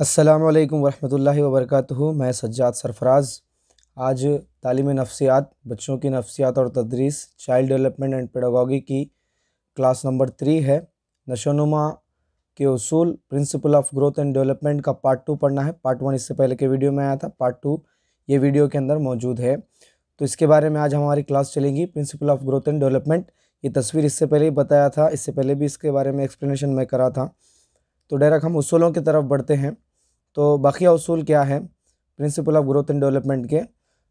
अस्सलाम वालेकुम वरक मैं सज्जाद सरफराज आज तालीम नफसियात बच्चों की नफसियात और तदरीस चाइल्ड डेवलपमेंट एंड पेडागोगी की क्लास नंबर थ्री है नशोनुमा के असूल principle of growth and development का पार्ट टू पढ़ना है पार्ट वन इससे पहले के वीडियो में आया था पार्ट टू ये वीडियो के अंदर मौजूद है तो इसके बारे में आज हमारी क्लास चलेगी principle of growth and development ये तस्वीर इससे पहले ही बताया था इससे पहले भी इसके बारे में एक्सप्लेनेशन मैं करा था तो डायरेक्ट हम उसूलों की तरफ बढ़ते हैं तो बाकिया उसूल क्या है principle of growth and development के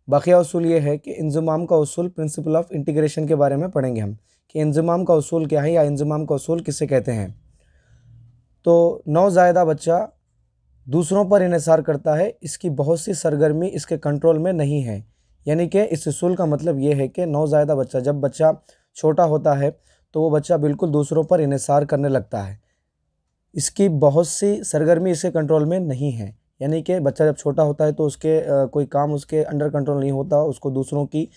बाकिया उसूल ये है कि इंजमाम का उसूल प्रिंसिपल ऑफ इंटीग्रेशन के बारे में पढ़ेंगे हम कि इंजमाम का उसूल क्या है या इंजमाम का उसूल किसे कहते हैं तो नौजायदा बच्चा दूसरों पर इसार करता है इसकी बहुत सी सरगर्मी इसके कंट्रोल में नहीं है यानी कि इस उसूल का मतलब ये है कि नौजायदा बच्चा जब बच्चा छोटा होता है तो वो बच्चा बिल्कुल दूसरों पर इसार करने लगता है इसकी बहुत सी सरगर्मी इसके कंट्रोल में नहीं है यानी कि बच्चा जब छोटा होता है तो उसके आ, कोई काम उसके अंडर कंट्रोल नहीं होता उसको दूसरों की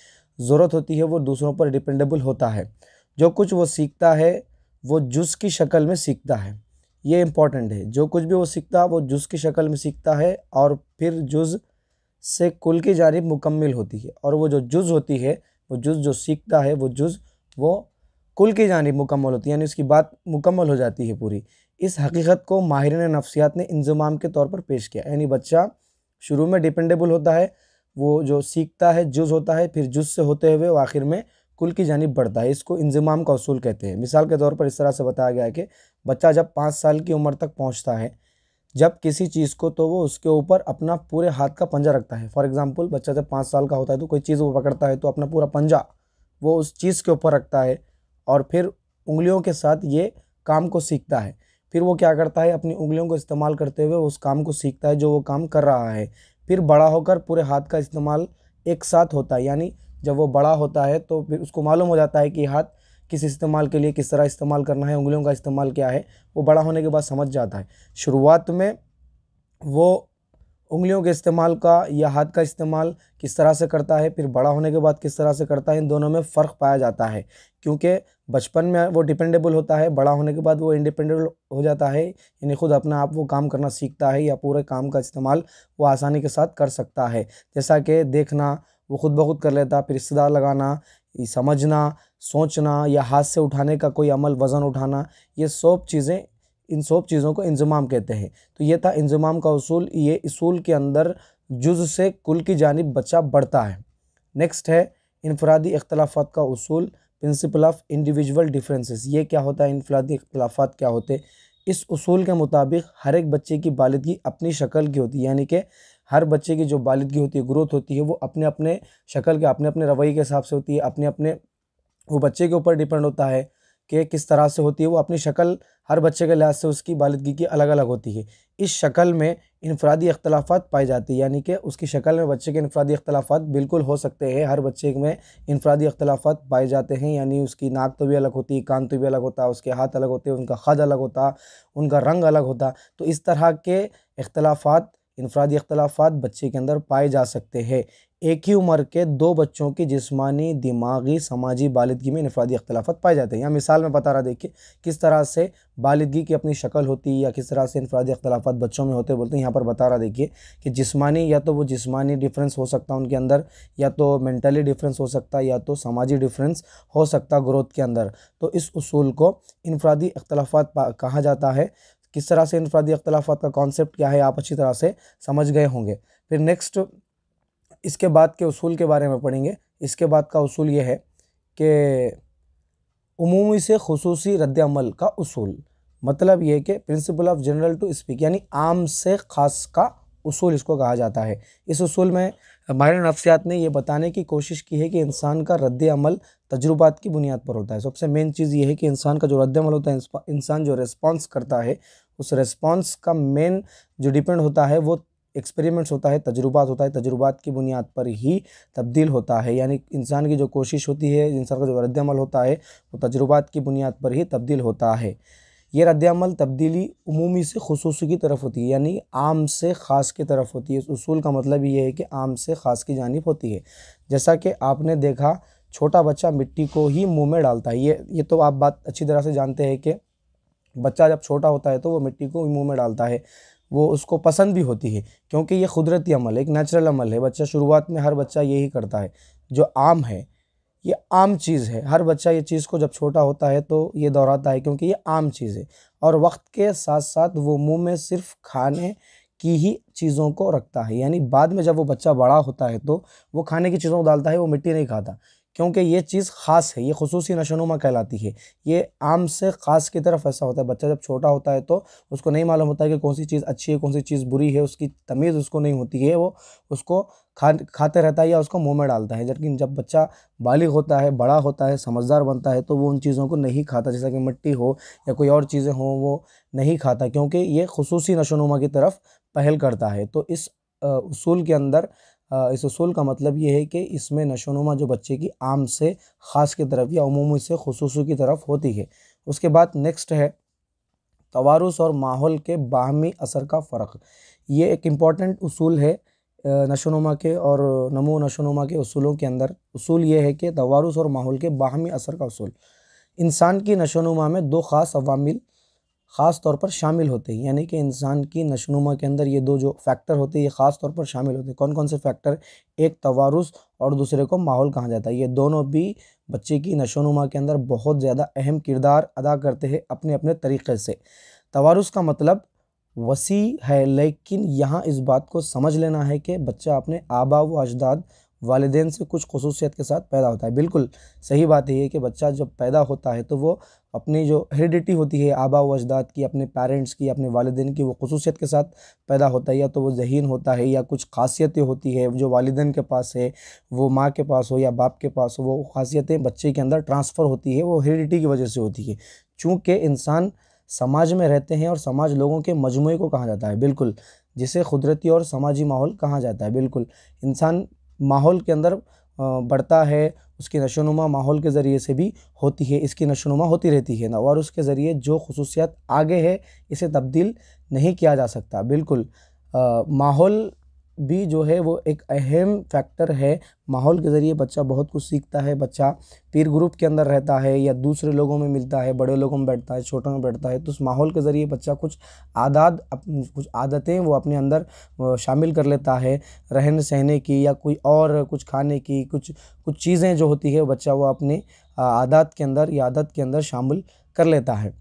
ज़रूरत होती है वो दूसरों पर डिपेंडेबल होता है जो कुछ वो सीखता है वो जूस की शक्ल में सीखता है ये इम्पॉर्टेंट है जो कुछ भी वो सीखता है वो जूस की शक्ल में सीखता है और फिर जुज़ से कुल की जानब मुकम्मल होती है और वो जो जुज़ होती है वो जुज़ जो सीखता है वो जुज़ वो कुल की जानब मुकम्मल होती है यानी उसकी बात मुकम्मल हो जाती है पूरी इस हकीकत को माहिर नफ्सियात ने इंजमाम के तौर पर पेश किया यानी बच्चा शुरू में डिपेंडेबल होता है वो जो सीखता है जुज़ होता है फिर जुज़ से होते हुए वो आखिर में कुल की जानब बढ़ता है इसको इंजमाम का असूल कहते हैं मिसाल के तौर पर इस तरह से बताया गया है कि बच्चा जब पाँच साल की उम्र तक पहुँचता है जब किसी चीज़ को तो वो उसके ऊपर अपना पूरे हाथ का पंजा रखता है फॉर एग्ज़ाम्पल बच्चा जब पाँच साल का होता है तो कोई चीज़ वो पकड़ता है तो अपना पूरा पंजा वो उस चीज़ के ऊपर रखता है और फिर उंगलियों के साथ ये काम को सीखता है फिर वो क्या करता है अपनी उंगलियों को इस्तेमाल करते हुए उस काम को सीखता है जो वो काम कर रहा है फिर बड़ा होकर पूरे हाथ का इस्तेमाल एक साथ होता है यानी जब वो बड़ा होता है तो फिर उसको मालूम हो जाता है कि हाथ किस इस्तेमाल के लिए किस तरह इस्तेमाल करना है उंगलियों का इस्तेमाल क्या है वो बड़ा होने के बाद समझ जाता है शुरुआत में वो उंगलियों के इस्तेमाल का या हाथ का इस्तेमाल किस तरह से करता है फिर बड़ा होने के बाद किस तरह से करता है इन दोनों में फ़र्क पाया जाता है क्योंकि बचपन में वो डिपेंडेबल होता है बड़ा होने के बाद वो इंडिपेंडेबल हो जाता है यानी खुद अपना आप वो काम करना सीखता है या पूरे काम का इस्तेमाल वो आसानी के साथ कर सकता है जैसा कि देखना वो खुद ब खुद कर लेता फिर रिश्तेदार लगाना समझना सोचना या हाथ से उठाने का कोई अमल वज़न उठाना ये सब चीज़ें इन सब चीज़ों को इंजमाम कहते हैं तो ये था इंजमाम का असूल ये असूल के अंदर जुज से कुल की जानब बच्चा बढ़ता है नेक्स्ट है इनफरादी अख्तलाफा का असूल प्रिंसिपल ऑफ इंडिविजुअल डिफरेंसेस ये क्या होता है इनफरादी अख्तलाफा क्या होते इस असूल के मुताबिक हर एक बच्चे की बालदगी अपनी शक्ल की होती है यानी कि हर बच्चे की जो बालदगी होती है ग्रोथ होती है वो अपने अपने शक्ल के अपने अपने रवैये के हिसाब से होती है अपने अपने वो बच्चे के ऊपर डिपेंड होता है के किस तरह से होती है वो अपनी शक्ल हर बच्चे के लिहाज से उसकी बालदगी की अलग अलग होती है इस शक्ल में इनफरादी अख्तलाफा पाई जाती है यानी कि उसकी शक्ल में बच्चे के इनफरादी अख्तलाफा बिल्कुल हो सकते हैं हर बच्चे में इनफरादी अख्तलाफा पाए जाते हैं यानी उसकी नाक तो भी अलग होती कान तो भी अलग होता उसके हाथ अलग होते उनका खद अलग होता उनका रंग अलग होता तो इस तरह के अख्तलाफात इनफरादी अख्तलाफा बच्चे के अंदर पाए जा सकते हैं एक ही उम्र के दो बच्चों की जिस्मानी दिमागी समाजी बालदगी में इनफरादी अख्तलाफत पाए जाते हैं यहाँ मिसाल में बता रहा देखिए किस तरह से बालदगी की अपनी शक्ल होती है या किस तरह से इनफरादी अख्तलाफा बच्चों में होते बोलते हैं यहाँ पर बता रहा देखिए कि जिस्मानी या तो वो जिस्मानी डिफरेंस हो सकता है उनके अंदर या तो मैंटली डिफरेंस हो सकता है या तो समाजी डिफरेंस हो सकता ग्रोथ के अंदर तो इस असूल को इनफरादी अख्तलाफा कहा जाता है किस तरह से इनफरादी अख्तलाफा का कॉन्सेप्ट क्या है आप अच्छी तरह से समझ गए होंगे फिर नेक्स्ट इसके बाद के असूल के बारे में पढ़ेंगे इसके बाद का असूल ये है कि उमूमी से खसूस रद्दमल का असूल मतलब ये कि principle of general to speak यानी आम से ख़ास का असूल इसको कहा जाता है इस असूल में माहिर नफ्सियात ने यह बताने की कोशिश की है कि इंसान का रद्द अमल तजुर्बात की बुनियाद पर होता है सबसे मेन चीज़ यह है कि इंसान का जो रद्द अमल होता है इंसान जो रिस्पॉन्स करता है उस रिस्पॉन्स का मेन जो डिपेंड होता है वो एक्सपेरिमेंट्स होता है तजुर्बात होता है तजुर्बात की बुनियाद पर ही तब्दील होता है यानी इंसान की जो कोशिश होती है इंसान का जो रद्दमल होता है वो तजुर्बात की बुनियाद पर ही तब्दील होता है ये रद्दमल तब्दीली उमूमी से खसूस की तरफ होती है यानी आम से ख़ास की तरफ होती है इस उसूल का मतलब ये है कि आम से ख़ास की जानब होती है जैसा कि आपने देखा छोटा बच्चा मिट्टी को ही मुँह में डालता है ये ये तो आप बात अच्छी तरह से जानते हैं कि बच्चा जब छोटा होता है तो वो मिट्टी को मुँह में डालता है वो उसको पसंद भी होती है क्योंकि ये कुदरती अमल है एक नेचुरल अमल है बच्चा शुरुआत में हर बच्चा यही करता है जो आम है ये आम चीज़ है हर बच्चा ये चीज़ को जब छोटा होता है तो ये दोहराता है क्योंकि ये आम चीज़ है और वक्त के साथ साथ वो मुंह में सिर्फ खाने की ही चीज़ों को रखता है यानी बाद में जब वो बच्चा बड़ा होता है तो वो खाने की चीज़ों को डालता है वो मिट्टी नहीं खाता क्योंकि ये चीज़ ख़ास है ये खसूसी नशोनुमा कहलाती है ये आम से ख़ास की तरफ ऐसा होता है बच्चा जब छोटा होता है तो उसको नहीं मालूम होता है कि कौन सी चीज़ अच्छी है कौन सी चीज़ बुरी है उसकी तमीज़ उसको नहीं होती है वो उसको खा खाते रहता है या उसको मुँह में डालता है जबकि जब बच्चा बालिग होता है बड़ा होता है समझदार बनता है तो वो उन चीज़ों को नहीं खाता जैसा कि मिट्टी हो या कोई और चीज़ें हों वो नहीं खाता क्योंकि ये खसूसी नशोनुमा की तरफ पहल करता है तो इस उसूल के अंदर इस असूल का मतलब ये है कि इसमें नशोनुमा जो बच्चे की आम से ख़ास की तरफ या अमूम से खसूस की तरफ होती है उसके बाद नेक्स्ट है तवारुस और माहौल के बाहमी असर का फ़र्क ये एक इम्पॉर्टेंट असूल है नशोनुमा के और नमो नशोनुमा के असूलों के अंदर असूल ये है कि तवारुस और माहौल के बाहमी असर का असूल इंसान की नशोनुमा में दो ख़ास अवामिल ख़ास तौर पर शामिल होते हैं यानी कि इंसान की नशोनुमा के अंदर ये दो जो फैक्टर होते हैं ये ख़ास तौर पर शामिल होते हैं कौन कौन से फैक्टर एक तवारुस और दूसरे को माहौल कहा जाता है ये दोनों भी बच्चे की नशोनुमा के अंदर बहुत ज़्यादा अहम किरदार अदा करते हैं अपने अपने तरीके से तवारुस का मतलब वसी है लेकिन यहाँ इस बात को समझ लेना है कि बच्चा अपने आबा व अजदाद वालदे से कुछ खसूसियत के साथ पैदा होता है बिल्कुल सही बात यह है कि बच्चा जब पैदा होता है तो वो अपनी जो हेरिडिटी होती है आबा व अजदाद की अपने पेरेंट्स की अपने वालदेन की वो खसूसियत के साथ पैदा होता है या तो वो जहीन होता है या कुछ खासियतें होती है जो वालदेन के पास है वो माँ के पास हो या बाप के पास हो वो खासियतें बच्चे के अंदर ट्रांसफ़र होती है वो हेरिडिटी की वजह से होती है चूँकि इंसान समाज में रहते हैं और समाज लोगों के मजमू को कहा जाता है बिल्कुल जिसे कुदरती और समाजी माहौल कहा जाता है बिल्कुल इंसान माहौल के अंदर बढ़ता है उसकी नशोनुमा माहौल के ज़रिए से भी होती है इसकी नशोनुमा होती रहती है ना और उसके ज़रिए जो खसूसियात आगे है इसे तब्दील नहीं किया जा सकता बिल्कुल माहौल भी जो है वो एक अहम फैक्टर है माहौल के ज़रिए बच्चा बहुत कुछ सीखता है बच्चा पीर ग्रुप के अंदर रहता है या दूसरे लोगों में मिलता है बड़े लोगों में बैठता है छोटों में बैठता है तो उस माहौल के ज़रिए बच्चा कुछ आदात कुछ आदतें वो अपने अंदर शामिल कर लेता है रहन सहने की या कोई और कुछ खाने की कुछ कुछ चीज़ें जो होती है बच्चा वो अपने आदात के अंदर या आदत के अंदर शामिल कर लेता है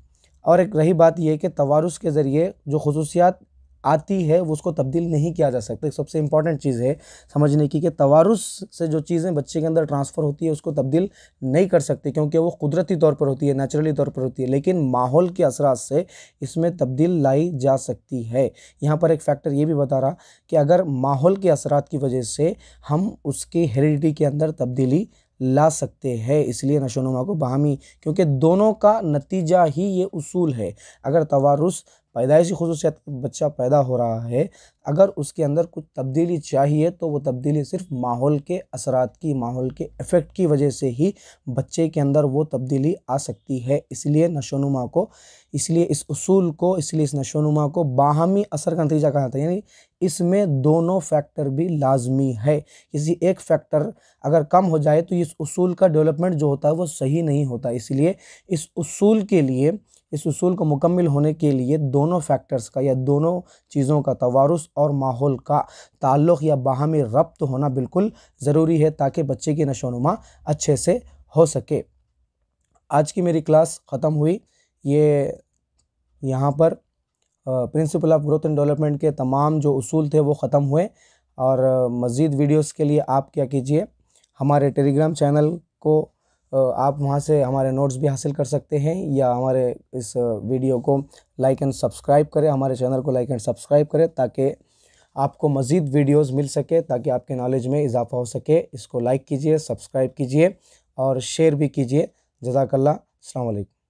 और एक रही बात यह कि तवारुस के ज़रिए जो खसूसियात आती है वो उसको तब्दील नहीं किया जा सकता सबसे इंपॉर्टेंट चीज़ है समझने की कि तवारुस से जो चीज़ें बच्चे के अंदर ट्रांसफ़र होती है उसको तब्दील नहीं कर सकते क्योंकि वो कुदरती तौर पर होती है नेचुरली तौर पर होती है लेकिन माहौल के असरा से इसमें तब्दील लाई जा सकती है यहाँ पर एक फैक्टर ये भी बता रहा कि अगर माहौल के असरात की वजह से हम उसके हेरिडिटी के अंदर तब्दीली ला सकते हैं इसलिए नशोनुमा को बाहमी क्योंकि दोनों का नतीजा ही ये उसूल है अगर तवारुस पैदाइशी खसूसियात बच्चा पैदा हो रहा है अगर उसके अंदर कुछ तब्दीली चाहिए तो वो तब्दीली सिर्फ माहौल के असरात की माहौल के इफ़ेक्ट की वजह से ही बच्चे के अंदर वो तब्दीली आ सकती है इसलिए नशोनुमा को इसलिए इस असूल को इसलिए इस नशोनुमा को बाहमी असर का नतीजा कहा जाता है यानी इसमें दोनों फैक्टर भी लाजमी है किसी एक फैक्टर अगर कम हो जाए तो इस असूल का डेवलपमेंट जो होता है वो सही नहीं होता इसलिए इस असूल के लिए इस उसूल को मुकम्मल होने के लिए दोनों फैक्टर्स का या दोनों चीज़ों का तवारस और माहौल का ताल्लुक़ या बाहमी रब्त होना बिल्कुल ज़रूरी है ताकि बच्चे की नशोनुमा अच्छे से हो सके आज की मेरी क्लास ख़त्म हुई ये यहाँ पर principle of growth and development के तमाम जो असूल थे वो ख़त्म हुए और मज़ीद वीडियोज़ के लिए आप क्या कीजिए हमारे टेलीग्राम चैनल को आप वहाँ से हमारे नोट्स भी हासिल कर सकते हैं या हमारे इस वीडियो को लाइक एंड सब्सक्राइब करें हमारे चैनल को लाइक एंड सब्सक्राइब करें ताकि आपको मज़ीद वीडियोस मिल सके ताकि आपके नॉलेज में इजाफा हो सके इसको लाइक कीजिए सब्सक्राइब कीजिए और शेयर भी कीजिए जजाकल्ला अलैक्म